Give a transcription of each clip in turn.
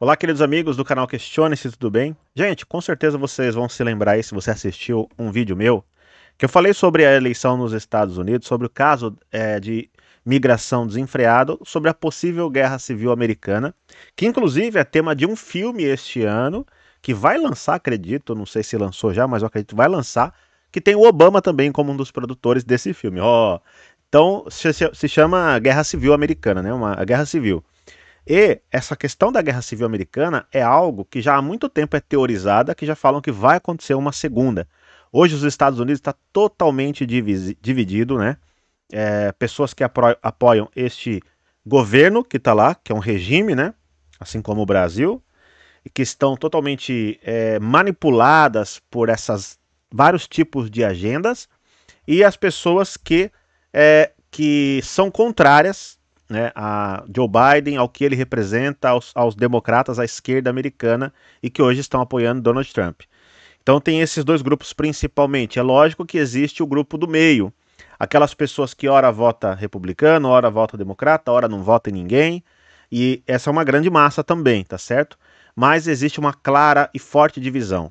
Olá, queridos amigos do canal Questione-se Tudo Bem. Gente, com certeza vocês vão se lembrar aí, se você assistiu um vídeo meu, que eu falei sobre a eleição nos Estados Unidos, sobre o caso é, de migração desenfreado, sobre a possível guerra civil americana, que inclusive é tema de um filme este ano, que vai lançar, acredito, não sei se lançou já, mas eu acredito que vai lançar, que tem o Obama também como um dos produtores desse filme. Ó, oh, então se, se chama Guerra Civil Americana, né? Uma a guerra civil. E essa questão da guerra civil americana é algo que já há muito tempo é teorizada, que já falam que vai acontecer uma segunda. Hoje os Estados Unidos está totalmente dividido, né? É, pessoas que apoiam este governo que está lá, que é um regime, né? Assim como o Brasil, e que estão totalmente é, manipuladas por essas vários tipos de agendas, e as pessoas que, é, que são contrárias né, a Joe Biden, ao que ele representa, aos, aos democratas, à esquerda americana e que hoje estão apoiando Donald Trump. Então tem esses dois grupos principalmente. É lógico que existe o grupo do meio, aquelas pessoas que ora vota republicano, ora vota democrata, ora não vota em ninguém, e essa é uma grande massa também, tá certo? Mas existe uma clara e forte divisão.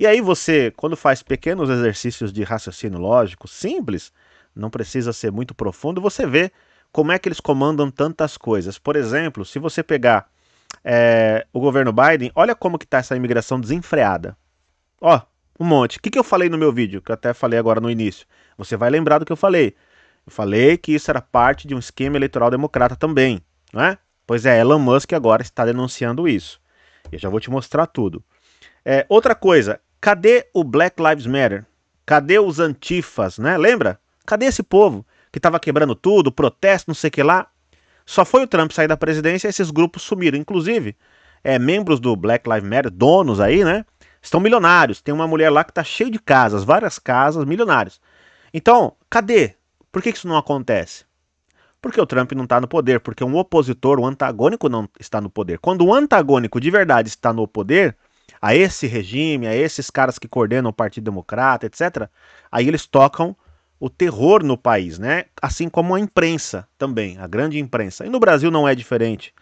E aí você, quando faz pequenos exercícios de raciocínio lógico simples, não precisa ser muito profundo, você vê como é que eles comandam tantas coisas. Por exemplo, se você pegar é, o governo Biden, olha como que está essa imigração desenfreada. Ó, um monte. O que, que eu falei no meu vídeo, que eu até falei agora no início? Você vai lembrar do que eu falei. Eu falei que isso era parte de um esquema eleitoral democrata também, não é? Pois é, Elon Musk agora está denunciando isso. Eu já vou te mostrar tudo. É, outra coisa, cadê o Black Lives Matter? Cadê os antifas, né? Lembra? Cadê esse povo? que estava quebrando tudo, protesto, não sei o que lá. Só foi o Trump sair da presidência e esses grupos sumiram. Inclusive, é, membros do Black Lives Matter, donos aí, né? Estão milionários. Tem uma mulher lá que está cheia de casas, várias casas, milionários. Então, cadê? Por que isso não acontece? Porque o Trump não está no poder, porque um opositor, um antagônico não está no poder. Quando um antagônico de verdade está no poder, a esse regime, a esses caras que coordenam o Partido Democrata, etc., aí eles tocam o terror no país, né? Assim como a imprensa também, a grande imprensa. E no Brasil não é diferente.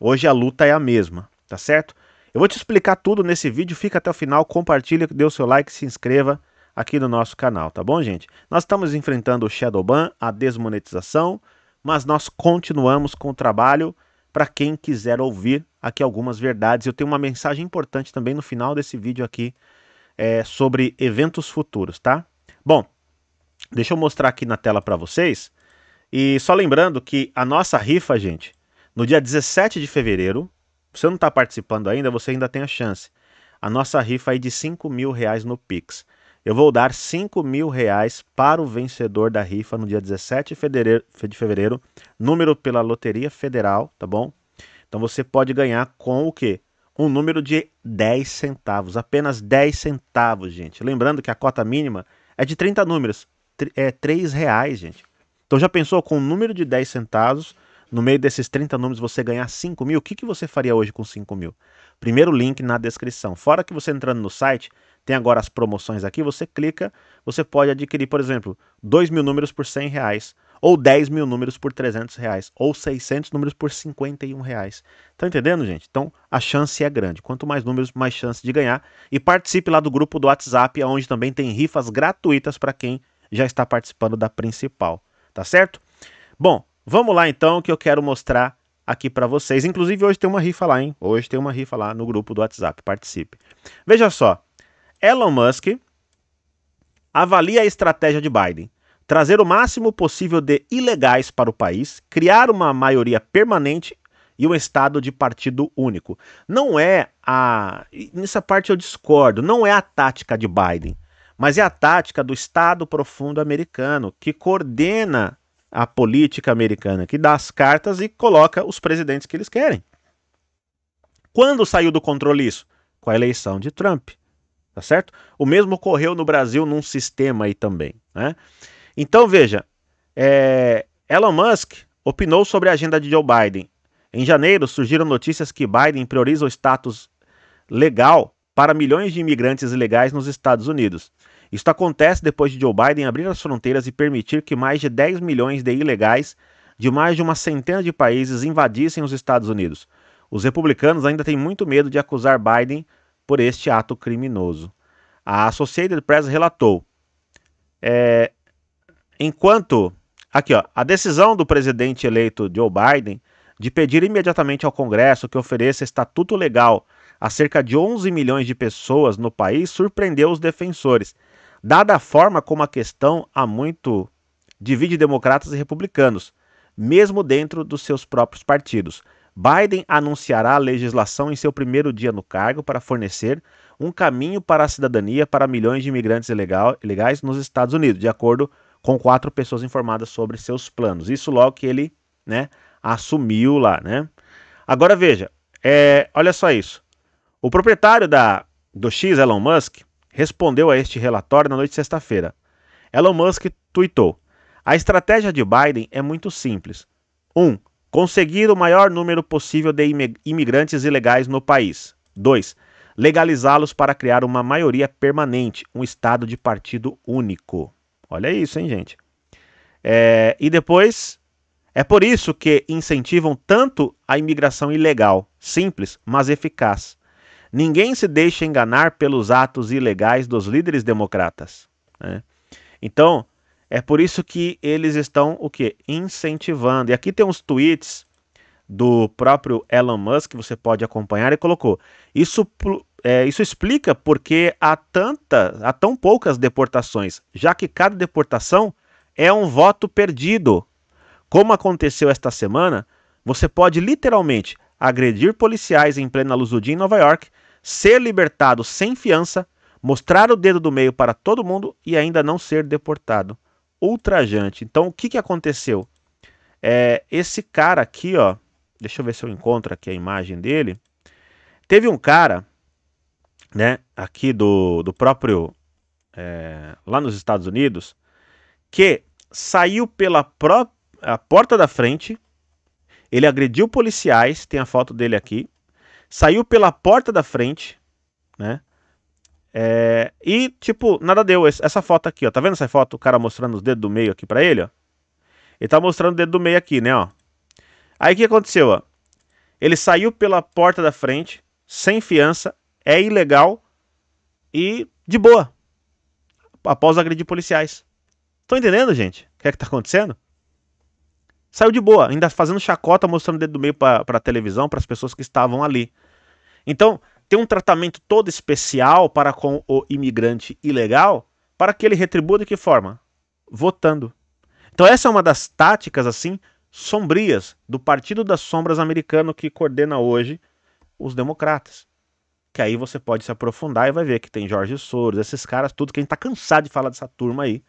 Hoje a luta é a mesma, tá certo? Eu vou te explicar tudo nesse vídeo, fica até o final, compartilha, dê o seu like, se inscreva aqui no nosso canal, tá bom, gente? Nós estamos enfrentando o Shadowban, a desmonetização, mas nós continuamos com o trabalho para quem quiser ouvir aqui algumas verdades. Eu tenho uma mensagem importante também no final desse vídeo aqui é, sobre eventos futuros, tá? Bom, Deixa eu mostrar aqui na tela para vocês. E só lembrando que a nossa rifa, gente, no dia 17 de fevereiro, se você não está participando ainda, você ainda tem a chance. A nossa rifa é de 5 mil reais no Pix. Eu vou dar 5 mil reais para o vencedor da rifa no dia 17 de fevereiro, número pela Loteria Federal, tá bom? Então você pode ganhar com o quê? Um número de 10 centavos, apenas 10 centavos, gente. Lembrando que a cota mínima é de 30 números é, 3 reais, gente. Então já pensou com o um número de 10 centavos, no meio desses 30 números você ganhar 5 mil? O que, que você faria hoje com 5 mil? Primeiro link na descrição. Fora que você entrando no site, tem agora as promoções aqui, você clica, você pode adquirir, por exemplo, 2 mil números por 100 reais, ou 10 mil números por 300 reais, ou 600 números por 51 reais. Tá entendendo, gente? Então, a chance é grande. Quanto mais números, mais chance de ganhar. E participe lá do grupo do WhatsApp, onde também tem rifas gratuitas para quem já está participando da principal, tá certo? Bom, vamos lá então que eu quero mostrar aqui para vocês. Inclusive hoje tem uma rifa lá, hein? Hoje tem uma rifa lá no grupo do WhatsApp, participe. Veja só, Elon Musk avalia a estratégia de Biden. Trazer o máximo possível de ilegais para o país, criar uma maioria permanente e um estado de partido único. Não é a. Nessa parte eu discordo, não é a tática de Biden mas é a tática do Estado profundo americano, que coordena a política americana, que dá as cartas e coloca os presidentes que eles querem. Quando saiu do controle isso? Com a eleição de Trump, tá certo? O mesmo ocorreu no Brasil num sistema aí também, né? Então veja, é... Elon Musk opinou sobre a agenda de Joe Biden. Em janeiro surgiram notícias que Biden prioriza o status legal para milhões de imigrantes ilegais nos Estados Unidos. Isto acontece depois de Joe Biden abrir as fronteiras e permitir que mais de 10 milhões de ilegais de mais de uma centena de países invadissem os Estados Unidos. Os republicanos ainda têm muito medo de acusar Biden por este ato criminoso. A Associated Press relatou: é, enquanto aqui, ó, a decisão do presidente eleito Joe Biden de pedir imediatamente ao Congresso que ofereça estatuto legal a cerca de 11 milhões de pessoas no país surpreendeu os defensores dada a forma como a questão há muito divide democratas e republicanos, mesmo dentro dos seus próprios partidos. Biden anunciará a legislação em seu primeiro dia no cargo para fornecer um caminho para a cidadania para milhões de imigrantes ilegais nos Estados Unidos, de acordo com quatro pessoas informadas sobre seus planos. Isso logo que ele né, assumiu lá. Né? Agora veja, é, olha só isso. O proprietário da, do X, Elon Musk, respondeu a este relatório na noite de sexta-feira. Elon Musk tweetou: A estratégia de Biden é muito simples. 1. Um, conseguir o maior número possível de imigrantes ilegais no país. 2. Legalizá-los para criar uma maioria permanente, um estado de partido único. Olha isso, hein, gente? É, e depois, é por isso que incentivam tanto a imigração ilegal, simples, mas eficaz. Ninguém se deixa enganar pelos atos ilegais dos líderes democratas. Né? Então, é por isso que eles estão o que? Incentivando. E aqui tem uns tweets do próprio Elon Musk que você pode acompanhar. Ele colocou: isso, é, isso explica porque há tanta, há tão poucas deportações, já que cada deportação é um voto perdido. Como aconteceu esta semana, você pode literalmente agredir policiais em plena luz do dia em Nova York, ser libertado sem fiança, mostrar o dedo do meio para todo mundo e ainda não ser deportado. Ultrajante. Então, o que, que aconteceu? É, esse cara aqui, ó, deixa eu ver se eu encontro aqui a imagem dele. Teve um cara, né, aqui do, do próprio, é, lá nos Estados Unidos, que saiu pela própria porta da frente, ele agrediu policiais, tem a foto dele aqui. Saiu pela porta da frente, né? É, e, tipo, nada deu. Essa foto aqui, ó. Tá vendo essa foto? O cara mostrando os dedos do meio aqui pra ele, ó. Ele tá mostrando o dedo do meio aqui, né, ó. Aí o que aconteceu, ó? Ele saiu pela porta da frente, sem fiança, é ilegal e de boa. Após agredir policiais. Tô entendendo, gente? O que é que tá acontecendo? Saiu de boa, ainda fazendo chacota, mostrando o dedo do meio para a televisão, para as pessoas que estavam ali. Então, tem um tratamento todo especial para com o imigrante ilegal, para que ele retribua de que forma? Votando. Então, essa é uma das táticas assim sombrias do Partido das Sombras americano que coordena hoje os democratas. Que aí você pode se aprofundar e vai ver que tem Jorge Soros, esses caras, tudo, quem tá cansado de falar dessa turma aí,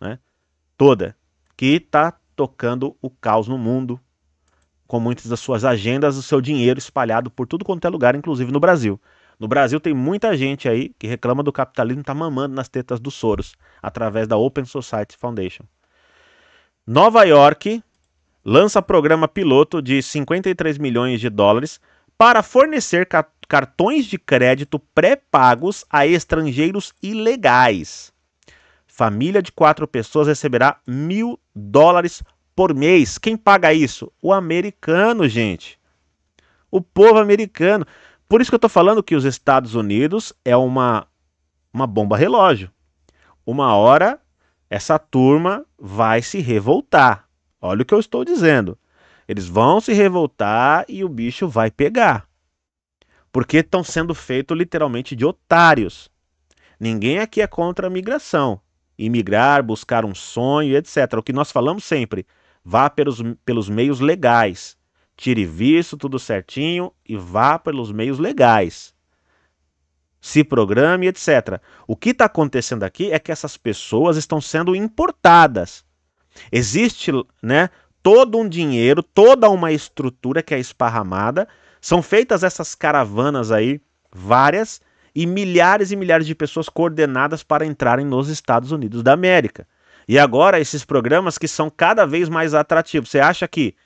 né? Toda. Que tá tocando o caos no mundo, com muitas das suas agendas, o seu dinheiro espalhado por tudo quanto é lugar, inclusive no Brasil. No Brasil tem muita gente aí que reclama do capitalismo tá mamando nas tetas dos Soros, através da Open Society Foundation. Nova York lança programa piloto de 53 milhões de dólares para fornecer ca cartões de crédito pré-pagos a estrangeiros ilegais. Família de quatro pessoas receberá mil dólares por mês. Quem paga isso? O americano, gente. O povo americano. Por isso que eu estou falando que os Estados Unidos é uma, uma bomba relógio. Uma hora essa turma vai se revoltar. Olha o que eu estou dizendo. Eles vão se revoltar e o bicho vai pegar. Porque estão sendo feitos literalmente de otários. Ninguém aqui é contra a migração. Imigrar, buscar um sonho, etc. O que nós falamos sempre. Vá pelos, pelos meios legais. Tire visto, tudo certinho, e vá pelos meios legais. Se programe, etc. O que está acontecendo aqui é que essas pessoas estão sendo importadas. Existe né, todo um dinheiro, toda uma estrutura que é esparramada. São feitas essas caravanas aí, várias, e milhares e milhares de pessoas coordenadas para entrarem nos Estados Unidos da América. E agora esses programas que são cada vez mais atrativos. Você acha que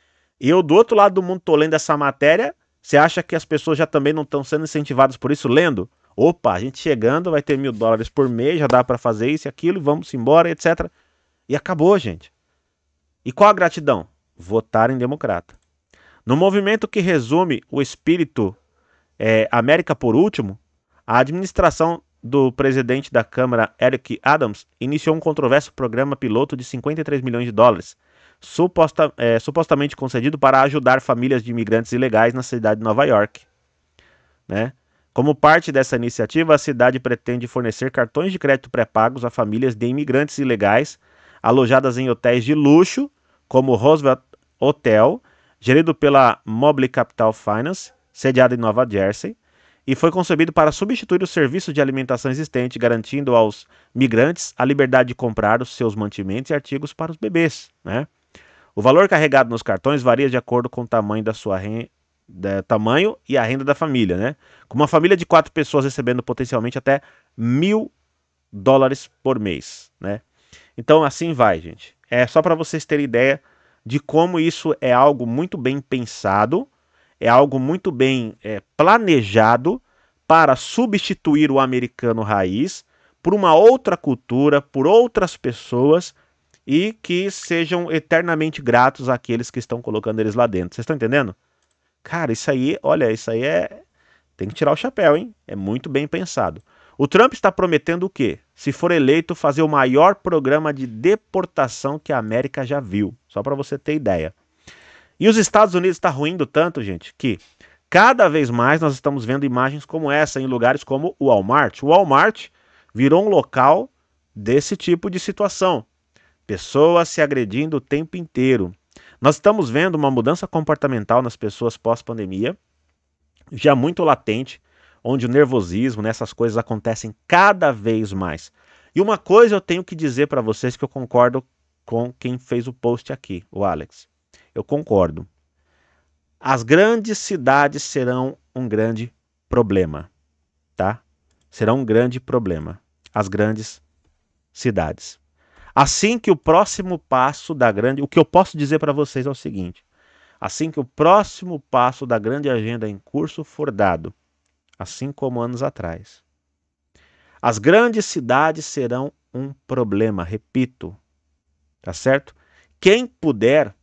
eu do outro lado do mundo estou lendo essa matéria, você acha que as pessoas já também não estão sendo incentivadas por isso lendo? Opa, a gente chegando vai ter mil dólares por mês, já dá para fazer isso e aquilo, vamos embora, etc. E acabou, gente. E qual a gratidão? Votar em democrata. No movimento que resume o espírito é, América por último, a administração do presidente da Câmara, Eric Adams, iniciou um controverso programa piloto de 53 milhões de dólares, suposta, é, supostamente concedido para ajudar famílias de imigrantes ilegais na cidade de Nova York. Né? Como parte dessa iniciativa, a cidade pretende fornecer cartões de crédito pré-pagos a famílias de imigrantes ilegais alojadas em hotéis de luxo, como Roosevelt Hotel, gerido pela Mobile Capital Finance, sediada em Nova Jersey, e foi concebido para substituir o serviço de alimentação existente, garantindo aos migrantes a liberdade de comprar os seus mantimentos e artigos para os bebês. Né? O valor carregado nos cartões varia de acordo com o tamanho da sua renda. tamanho e a renda da família, né? Com uma família de quatro pessoas recebendo potencialmente até mil dólares por mês, né? Então assim vai, gente. É só para vocês terem ideia de como isso é algo muito bem pensado é algo muito bem é, planejado para substituir o americano raiz por uma outra cultura, por outras pessoas e que sejam eternamente gratos àqueles que estão colocando eles lá dentro. Vocês estão entendendo? Cara, isso aí, olha, isso aí é. Tem que tirar o chapéu, hein? É muito bem pensado. O Trump está prometendo o quê? Se for eleito, fazer o maior programa de deportação que a América já viu. Só para você ter ideia. E os Estados Unidos está ruindo tanto, gente, que cada vez mais nós estamos vendo imagens como essa em lugares como o Walmart. O Walmart virou um local desse tipo de situação. Pessoas se agredindo o tempo inteiro. Nós estamos vendo uma mudança comportamental nas pessoas pós-pandemia, já muito latente, onde o nervosismo, nessas né, coisas acontecem cada vez mais. E uma coisa eu tenho que dizer para vocês que eu concordo com quem fez o post aqui, o Alex. Eu concordo. As grandes cidades serão um grande problema, tá? Serão um grande problema. As grandes cidades. Assim que o próximo passo da grande, o que eu posso dizer para vocês é o seguinte: assim que o próximo passo da grande agenda em curso for dado, assim como anos atrás, as grandes cidades serão um problema, repito. Tá certo? Quem puder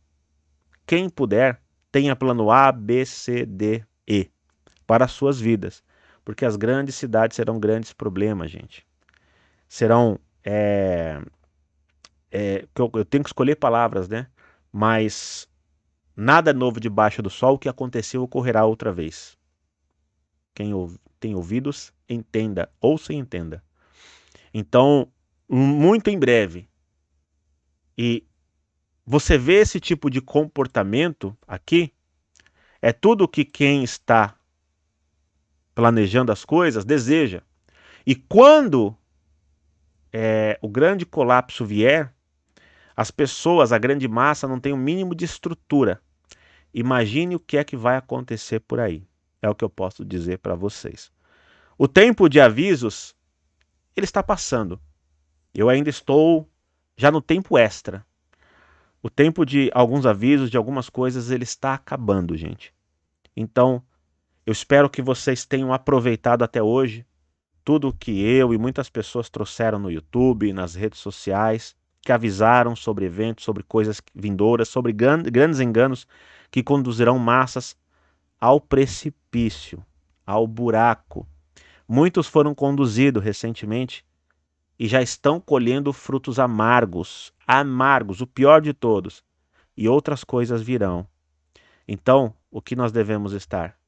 quem puder, tenha plano A, B, C, D, E para as suas vidas. Porque as grandes cidades serão grandes problemas, gente. Serão. É, é, eu, eu tenho que escolher palavras, né? Mas nada é novo debaixo do sol, o que aconteceu ocorrerá outra vez. Quem tem ouvidos, entenda, ouça e entenda. Então, muito em breve, e você vê esse tipo de comportamento aqui? É tudo que quem está planejando as coisas deseja. E quando é, o grande colapso vier, as pessoas, a grande massa, não tem o um mínimo de estrutura. Imagine o que é que vai acontecer por aí. É o que eu posso dizer para vocês. O tempo de avisos, ele está passando. Eu ainda estou já no tempo extra. O tempo de alguns avisos, de algumas coisas, ele está acabando, gente. Então, eu espero que vocês tenham aproveitado até hoje tudo que eu e muitas pessoas trouxeram no YouTube, nas redes sociais, que avisaram sobre eventos, sobre coisas vindouras, sobre grandes enganos que conduzirão massas ao precipício, ao buraco. Muitos foram conduzidos recentemente e já estão colhendo frutos amargos, amargos, o pior de todos, e outras coisas virão. Então, o que nós devemos estar?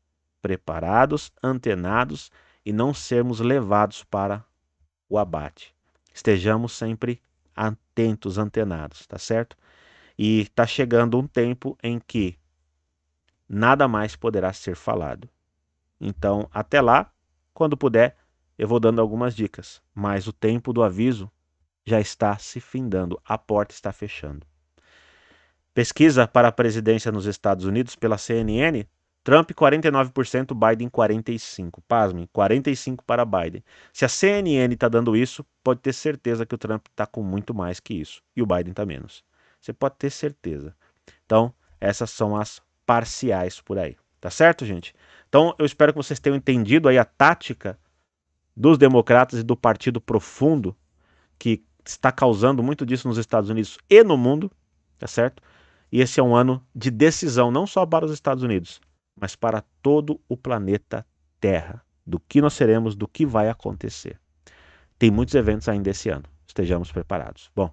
Preparados, antenados e não sermos levados para o abate. Estejamos sempre atentos, antenados, tá certo? E está chegando um tempo em que nada mais poderá ser falado. Então, até lá, quando puder, eu vou dando algumas dicas, mas o tempo do aviso já está se findando, a porta está fechando. Pesquisa para a presidência nos Estados Unidos pela CNN: Trump 49%, Biden 45%. Pasmem, 45% para Biden. Se a CNN está dando isso, pode ter certeza que o Trump está com muito mais que isso e o Biden está menos. Você pode ter certeza. Então, essas são as parciais por aí. Tá certo, gente? Então, eu espero que vocês tenham entendido aí a tática dos democratas e do Partido Profundo, que está causando muito disso nos Estados Unidos e no mundo, tá certo? E esse é um ano de decisão, não só para os Estados Unidos, mas para todo o planeta Terra, do que nós seremos, do que vai acontecer. Tem muitos eventos ainda esse ano, estejamos preparados. Bom,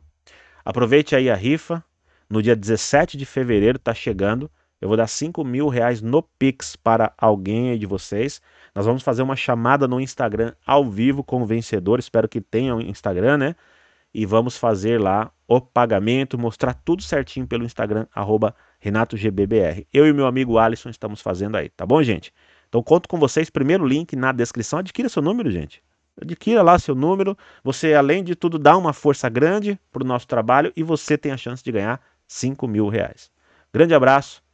aproveite aí a rifa, no dia 17 de fevereiro está chegando, eu vou dar 5 mil reais no Pix para alguém aí de vocês. Nós vamos fazer uma chamada no Instagram ao vivo com o vencedor. Espero que tenha Instagram, né? E vamos fazer lá o pagamento, mostrar tudo certinho pelo Instagram, RenatoGBBR. Eu e meu amigo Alisson estamos fazendo aí, tá bom, gente? Então conto com vocês. Primeiro link na descrição. Adquira seu número, gente. Adquira lá seu número. Você, além de tudo, dá uma força grande para o nosso trabalho e você tem a chance de ganhar 5 mil reais. Grande abraço